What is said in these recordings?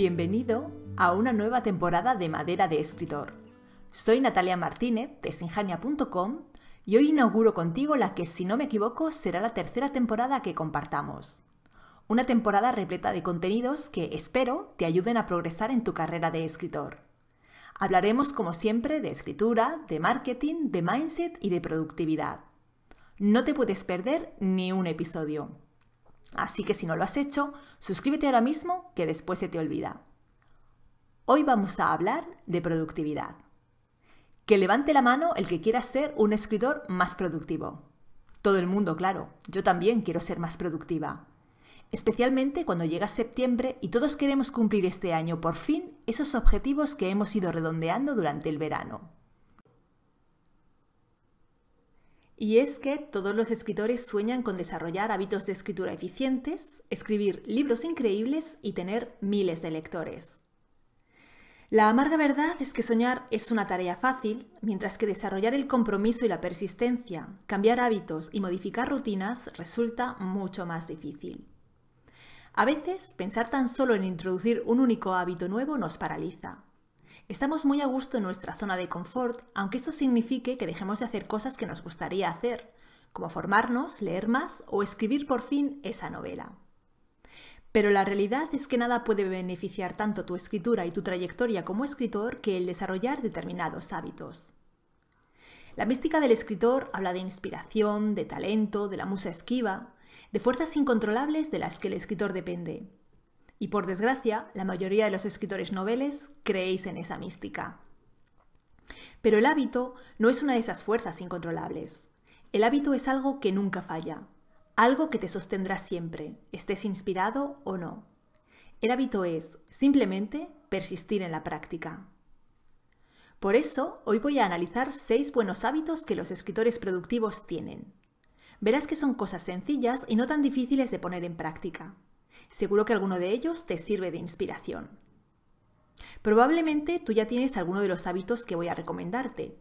Bienvenido a una nueva temporada de Madera de Escritor. Soy Natalia Martínez de sinjania.com y hoy inauguro contigo la que, si no me equivoco, será la tercera temporada que compartamos. Una temporada repleta de contenidos que espero te ayuden a progresar en tu carrera de escritor. Hablaremos, como siempre, de escritura, de marketing, de mindset y de productividad. No te puedes perder ni un episodio. Así que si no lo has hecho, suscríbete ahora mismo que después se te olvida. Hoy vamos a hablar de productividad. Que levante la mano el que quiera ser un escritor más productivo. Todo el mundo, claro. Yo también quiero ser más productiva. Especialmente cuando llega septiembre y todos queremos cumplir este año por fin esos objetivos que hemos ido redondeando durante el verano. Y es que todos los escritores sueñan con desarrollar hábitos de escritura eficientes, escribir libros increíbles y tener miles de lectores. La amarga verdad es que soñar es una tarea fácil, mientras que desarrollar el compromiso y la persistencia, cambiar hábitos y modificar rutinas resulta mucho más difícil. A veces, pensar tan solo en introducir un único hábito nuevo nos paraliza. Estamos muy a gusto en nuestra zona de confort, aunque eso signifique que dejemos de hacer cosas que nos gustaría hacer, como formarnos, leer más o escribir por fin esa novela. Pero la realidad es que nada puede beneficiar tanto tu escritura y tu trayectoria como escritor que el desarrollar determinados hábitos. La mística del escritor habla de inspiración, de talento, de la musa esquiva, de fuerzas incontrolables de las que el escritor depende, y por desgracia, la mayoría de los escritores noveles creéis en esa mística. Pero el hábito no es una de esas fuerzas incontrolables. El hábito es algo que nunca falla, algo que te sostendrá siempre, estés inspirado o no. El hábito es, simplemente, persistir en la práctica. Por eso, hoy voy a analizar seis buenos hábitos que los escritores productivos tienen. Verás que son cosas sencillas y no tan difíciles de poner en práctica. Seguro que alguno de ellos te sirve de inspiración. Probablemente tú ya tienes alguno de los hábitos que voy a recomendarte.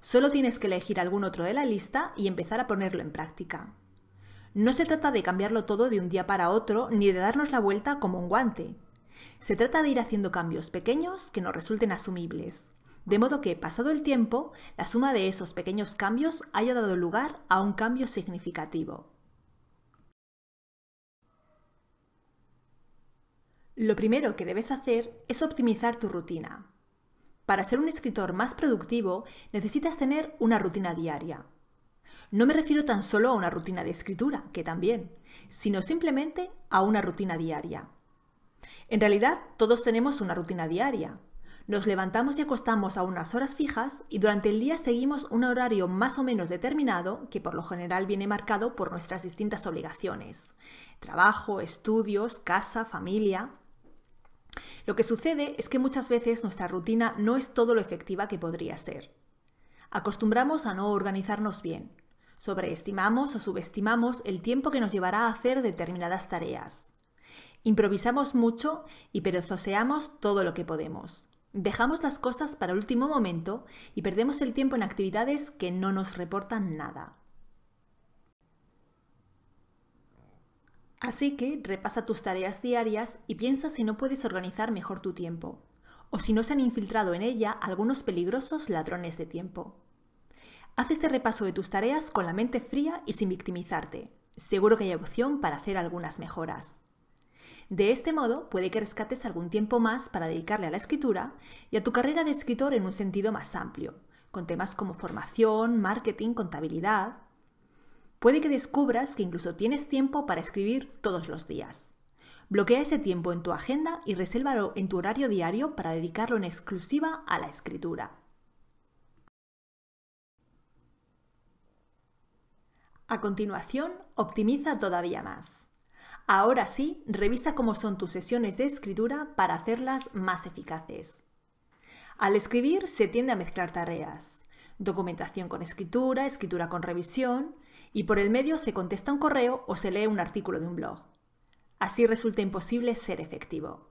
Solo tienes que elegir algún otro de la lista y empezar a ponerlo en práctica. No se trata de cambiarlo todo de un día para otro ni de darnos la vuelta como un guante. Se trata de ir haciendo cambios pequeños que nos resulten asumibles, de modo que, pasado el tiempo, la suma de esos pequeños cambios haya dado lugar a un cambio significativo. Lo primero que debes hacer es optimizar tu rutina. Para ser un escritor más productivo necesitas tener una rutina diaria. No me refiero tan solo a una rutina de escritura, que también, sino simplemente a una rutina diaria. En realidad, todos tenemos una rutina diaria. Nos levantamos y acostamos a unas horas fijas y durante el día seguimos un horario más o menos determinado que por lo general viene marcado por nuestras distintas obligaciones. Trabajo, estudios, casa, familia, lo que sucede es que muchas veces nuestra rutina no es todo lo efectiva que podría ser. Acostumbramos a no organizarnos bien. Sobreestimamos o subestimamos el tiempo que nos llevará a hacer determinadas tareas. Improvisamos mucho y perezoseamos todo lo que podemos. Dejamos las cosas para último momento y perdemos el tiempo en actividades que no nos reportan nada. Así que repasa tus tareas diarias y piensa si no puedes organizar mejor tu tiempo, o si no se han infiltrado en ella algunos peligrosos ladrones de tiempo. Haz este repaso de tus tareas con la mente fría y sin victimizarte. Seguro que hay opción para hacer algunas mejoras. De este modo, puede que rescates algún tiempo más para dedicarle a la escritura y a tu carrera de escritor en un sentido más amplio, con temas como formación, marketing, contabilidad, puede que descubras que incluso tienes tiempo para escribir todos los días. Bloquea ese tiempo en tu agenda y resélvalo en tu horario diario para dedicarlo en exclusiva a la escritura. A continuación, optimiza todavía más. Ahora sí, revisa cómo son tus sesiones de escritura para hacerlas más eficaces. Al escribir se tiende a mezclar tareas, documentación con escritura, escritura con revisión, y por el medio se contesta un correo o se lee un artículo de un blog. Así resulta imposible ser efectivo.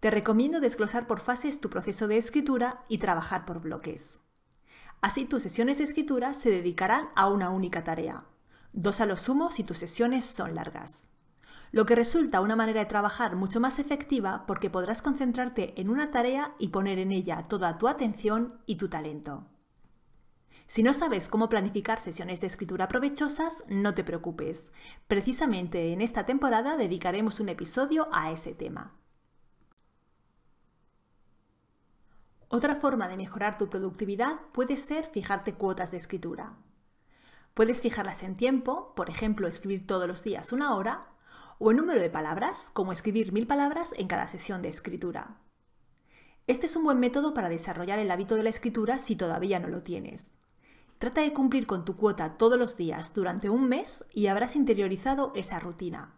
Te recomiendo desglosar por fases tu proceso de escritura y trabajar por bloques. Así tus sesiones de escritura se dedicarán a una única tarea, dos a lo sumo si tus sesiones son largas. Lo que resulta una manera de trabajar mucho más efectiva porque podrás concentrarte en una tarea y poner en ella toda tu atención y tu talento. Si no sabes cómo planificar sesiones de escritura provechosas, no te preocupes. Precisamente en esta temporada dedicaremos un episodio a ese tema. Otra forma de mejorar tu productividad puede ser fijarte cuotas de escritura. Puedes fijarlas en tiempo, por ejemplo, escribir todos los días una hora, o en número de palabras, como escribir mil palabras en cada sesión de escritura. Este es un buen método para desarrollar el hábito de la escritura si todavía no lo tienes. Trata de cumplir con tu cuota todos los días durante un mes y habrás interiorizado esa rutina.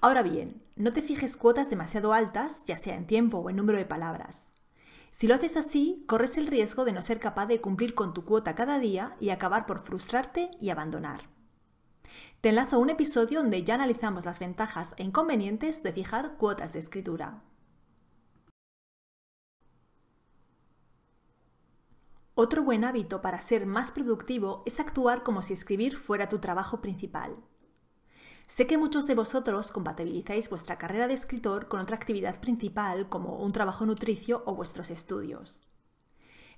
Ahora bien, no te fijes cuotas demasiado altas, ya sea en tiempo o en número de palabras. Si lo haces así, corres el riesgo de no ser capaz de cumplir con tu cuota cada día y acabar por frustrarte y abandonar. Te enlazo a un episodio donde ya analizamos las ventajas e inconvenientes de fijar cuotas de escritura. Otro buen hábito para ser más productivo es actuar como si escribir fuera tu trabajo principal. Sé que muchos de vosotros compatibilizáis vuestra carrera de escritor con otra actividad principal como un trabajo nutricio o vuestros estudios.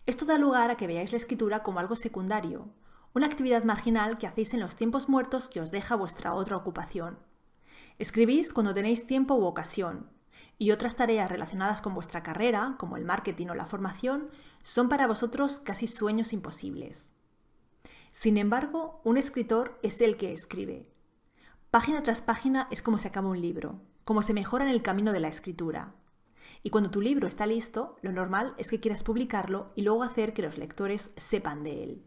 Esto da lugar a que veáis la escritura como algo secundario, una actividad marginal que hacéis en los tiempos muertos que os deja vuestra otra ocupación. Escribís cuando tenéis tiempo u ocasión, y otras tareas relacionadas con vuestra carrera, como el marketing o la formación, son para vosotros casi sueños imposibles. Sin embargo, un escritor es el que escribe. Página tras página es como se acaba un libro, como se mejora en el camino de la escritura. Y cuando tu libro está listo, lo normal es que quieras publicarlo y luego hacer que los lectores sepan de él.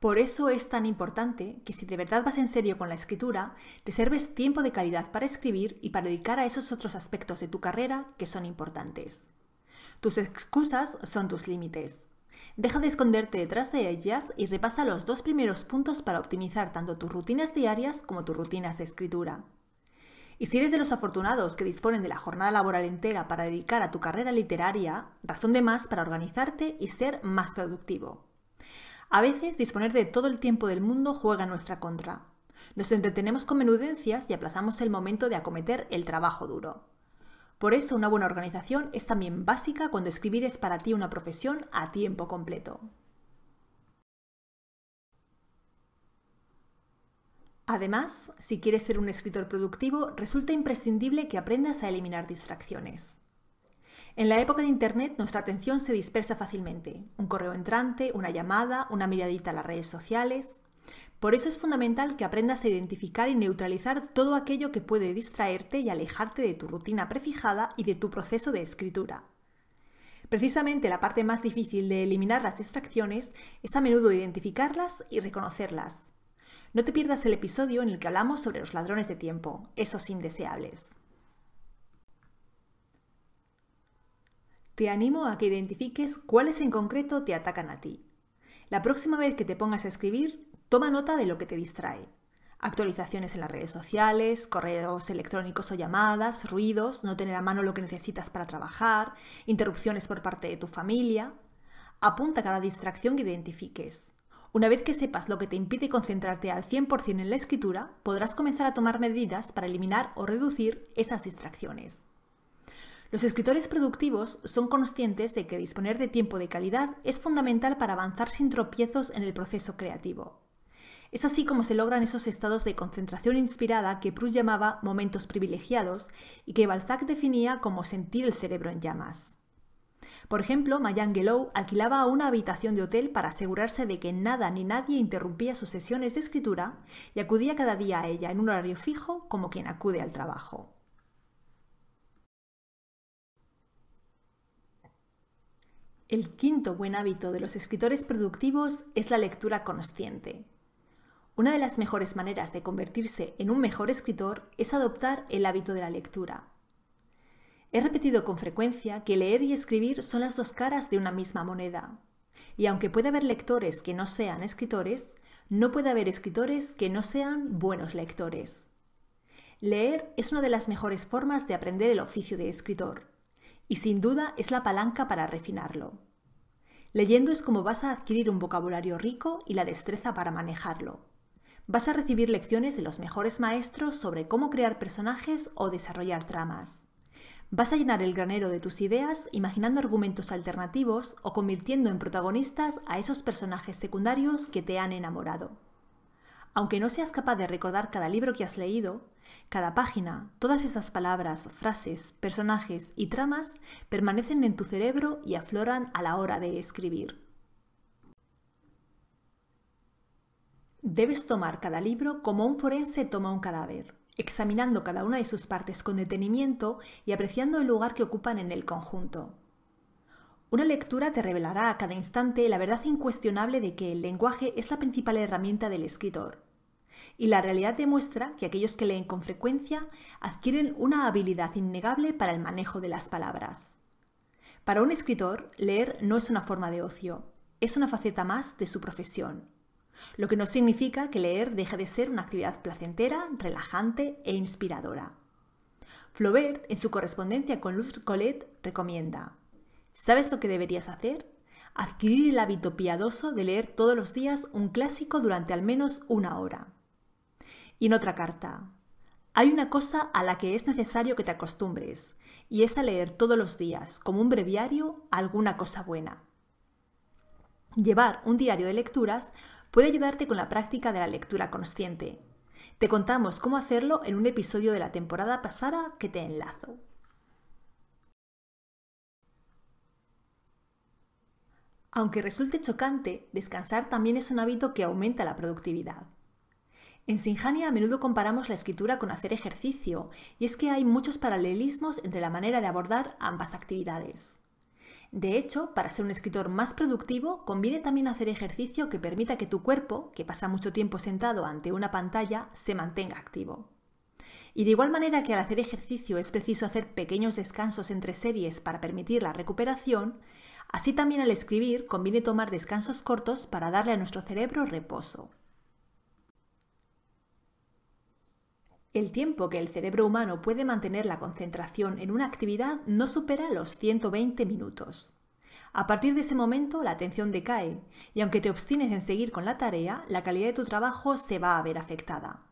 Por eso es tan importante que si de verdad vas en serio con la escritura, te reserves tiempo de calidad para escribir y para dedicar a esos otros aspectos de tu carrera que son importantes. Tus excusas son tus límites. Deja de esconderte detrás de ellas y repasa los dos primeros puntos para optimizar tanto tus rutinas diarias como tus rutinas de escritura. Y si eres de los afortunados que disponen de la jornada laboral entera para dedicar a tu carrera literaria, razón de más para organizarte y ser más productivo. A veces disponer de todo el tiempo del mundo juega en nuestra contra. Nos entretenemos con menudencias y aplazamos el momento de acometer el trabajo duro. Por eso una buena organización es también básica cuando escribir es para ti una profesión a tiempo completo. Además, si quieres ser un escritor productivo, resulta imprescindible que aprendas a eliminar distracciones. En la época de Internet nuestra atención se dispersa fácilmente. Un correo entrante, una llamada, una miradita a las redes sociales. Por eso es fundamental que aprendas a identificar y neutralizar todo aquello que puede distraerte y alejarte de tu rutina prefijada y de tu proceso de escritura. Precisamente la parte más difícil de eliminar las distracciones es a menudo identificarlas y reconocerlas. No te pierdas el episodio en el que hablamos sobre los ladrones de tiempo, esos indeseables. te animo a que identifiques cuáles en concreto te atacan a ti. La próxima vez que te pongas a escribir, toma nota de lo que te distrae. Actualizaciones en las redes sociales, correos electrónicos o llamadas, ruidos, no tener a mano lo que necesitas para trabajar, interrupciones por parte de tu familia. Apunta cada distracción que identifiques. Una vez que sepas lo que te impide concentrarte al 100% en la escritura, podrás comenzar a tomar medidas para eliminar o reducir esas distracciones. Los escritores productivos son conscientes de que disponer de tiempo de calidad es fundamental para avanzar sin tropiezos en el proceso creativo. Es así como se logran esos estados de concentración inspirada que Proust llamaba momentos privilegiados y que Balzac definía como sentir el cerebro en llamas. Por ejemplo, Mayan Gelou alquilaba una habitación de hotel para asegurarse de que nada ni nadie interrumpía sus sesiones de escritura y acudía cada día a ella en un horario fijo como quien acude al trabajo. El quinto buen hábito de los escritores productivos es la lectura consciente. Una de las mejores maneras de convertirse en un mejor escritor es adoptar el hábito de la lectura. He repetido con frecuencia que leer y escribir son las dos caras de una misma moneda. Y aunque puede haber lectores que no sean escritores, no puede haber escritores que no sean buenos lectores. Leer es una de las mejores formas de aprender el oficio de escritor y sin duda es la palanca para refinarlo. Leyendo es como vas a adquirir un vocabulario rico y la destreza para manejarlo. Vas a recibir lecciones de los mejores maestros sobre cómo crear personajes o desarrollar tramas. Vas a llenar el granero de tus ideas imaginando argumentos alternativos o convirtiendo en protagonistas a esos personajes secundarios que te han enamorado. Aunque no seas capaz de recordar cada libro que has leído, cada página, todas esas palabras, frases, personajes y tramas permanecen en tu cerebro y afloran a la hora de escribir. Debes tomar cada libro como un forense toma un cadáver, examinando cada una de sus partes con detenimiento y apreciando el lugar que ocupan en el conjunto. Una lectura te revelará a cada instante la verdad incuestionable de que el lenguaje es la principal herramienta del escritor. Y la realidad demuestra que aquellos que leen con frecuencia adquieren una habilidad innegable para el manejo de las palabras. Para un escritor, leer no es una forma de ocio, es una faceta más de su profesión. Lo que no significa que leer deje de ser una actividad placentera, relajante e inspiradora. Flaubert, en su correspondencia con Luz Colette, recomienda ¿Sabes lo que deberías hacer? Adquirir el hábito piadoso de leer todos los días un clásico durante al menos una hora. Y en otra carta, hay una cosa a la que es necesario que te acostumbres, y es a leer todos los días, como un breviario, alguna cosa buena. Llevar un diario de lecturas puede ayudarte con la práctica de la lectura consciente. Te contamos cómo hacerlo en un episodio de la temporada pasada que te enlazo. Aunque resulte chocante, descansar también es un hábito que aumenta la productividad. En Sinjania a menudo comparamos la escritura con hacer ejercicio, y es que hay muchos paralelismos entre la manera de abordar ambas actividades. De hecho, para ser un escritor más productivo, conviene también hacer ejercicio que permita que tu cuerpo, que pasa mucho tiempo sentado ante una pantalla, se mantenga activo. Y de igual manera que al hacer ejercicio es preciso hacer pequeños descansos entre series para permitir la recuperación, Así también al escribir conviene tomar descansos cortos para darle a nuestro cerebro reposo. El tiempo que el cerebro humano puede mantener la concentración en una actividad no supera los 120 minutos. A partir de ese momento la atención decae y aunque te obstines en seguir con la tarea, la calidad de tu trabajo se va a ver afectada.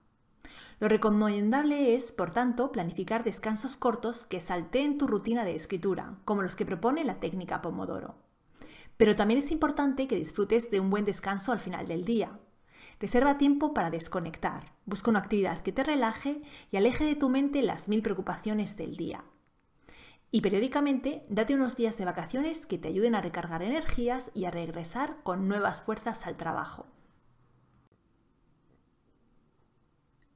Lo recomendable es, por tanto, planificar descansos cortos que salteen tu rutina de escritura, como los que propone la técnica Pomodoro. Pero también es importante que disfrutes de un buen descanso al final del día. Reserva tiempo para desconectar, busca una actividad que te relaje y aleje de tu mente las mil preocupaciones del día. Y periódicamente date unos días de vacaciones que te ayuden a recargar energías y a regresar con nuevas fuerzas al trabajo.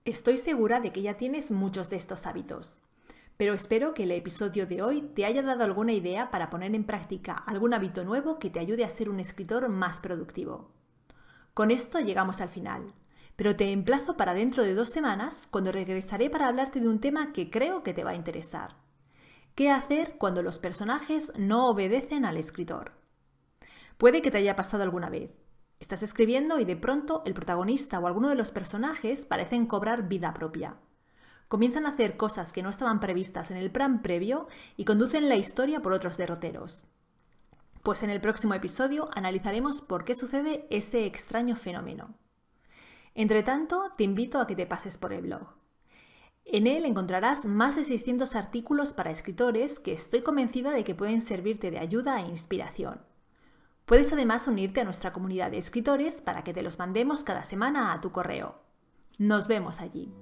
Estoy segura de que ya tienes muchos de estos hábitos, pero espero que el episodio de hoy te haya dado alguna idea para poner en práctica algún hábito nuevo que te ayude a ser un escritor más productivo. Con esto llegamos al final, pero te emplazo para dentro de dos semanas cuando regresaré para hablarte de un tema que creo que te va a interesar. ¿Qué hacer cuando los personajes no obedecen al escritor? Puede que te haya pasado alguna vez, Estás escribiendo y de pronto el protagonista o alguno de los personajes parecen cobrar vida propia. Comienzan a hacer cosas que no estaban previstas en el plan previo y conducen la historia por otros derroteros. Pues en el próximo episodio analizaremos por qué sucede ese extraño fenómeno. Entre tanto, te invito a que te pases por el blog. En él encontrarás más de 600 artículos para escritores que estoy convencida de que pueden servirte de ayuda e inspiración. Puedes además unirte a nuestra comunidad de escritores para que te los mandemos cada semana a tu correo. Nos vemos allí.